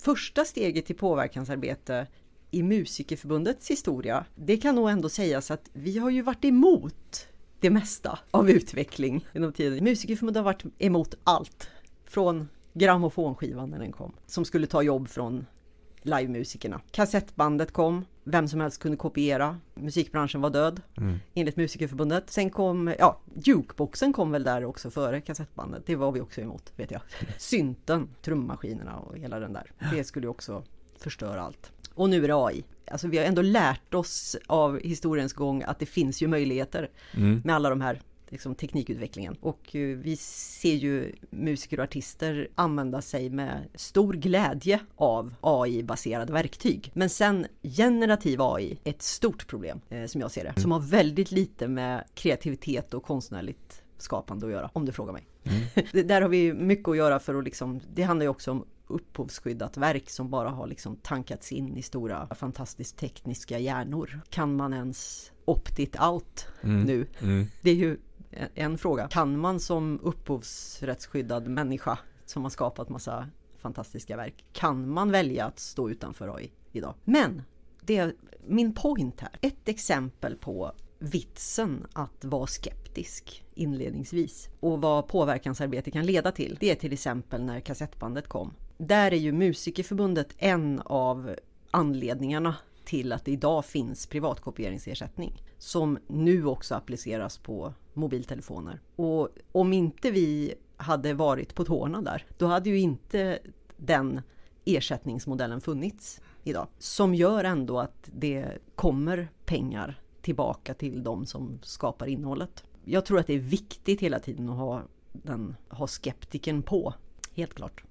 första steget till påverkansarbete i Musikerförbundets historia, det kan nog ändå sägas att vi har ju varit emot det mesta av utveckling genom tiden. Musikerförbundet har varit emot allt från grammofonskivan när den kom, som skulle ta jobb från livemusikerna. Kassettbandet kom, vem som helst kunde kopiera, musikbranschen var död mm. enligt Musikerförbundet. Sen kom, ja, jukeboxen kom väl där också före kassettbandet, det var vi också emot vet jag. Synten, trummaskinerna och hela den där, det skulle ju också förstöra allt. Och nu är det AI. Alltså vi har ändå lärt oss av historiens gång att det finns ju möjligheter mm. med alla de här liksom, teknikutvecklingen. Och eh, vi ser ju musiker och artister använda sig med stor glädje av AI-baserade verktyg. Men sen generativ AI, ett stort problem eh, som jag ser det, som har väldigt lite med kreativitet och konstnärligt skapande att göra, om du frågar mig. Mm. Där har vi mycket att göra för att liksom, det handlar ju också om upphovsskyddat verk som bara har liksom tankats in i stora fantastiskt tekniska hjärnor. Kan man ens opt it out mm. nu? Mm. Det är ju en fråga. Kan man som upphovsrättsskyddad människa som har skapat massa fantastiska verk, kan man välja att stå utanför AI idag? Men det är min point här. Ett exempel på vitsen att vara skeptisk inledningsvis och vad påverkansarbete kan leda till. Det är till exempel när kassettbandet kom. Där är ju Musikerförbundet en av anledningarna till att det idag finns privatkopieringsersättning som nu också appliceras på mobiltelefoner. Och om inte vi hade varit på tårna där, då hade ju inte den ersättningsmodellen funnits idag. Som gör ändå att det kommer pengar tillbaka till de som skapar innehållet. Jag tror att det är viktigt hela tiden att ha, den, ha skeptiken på, helt klart.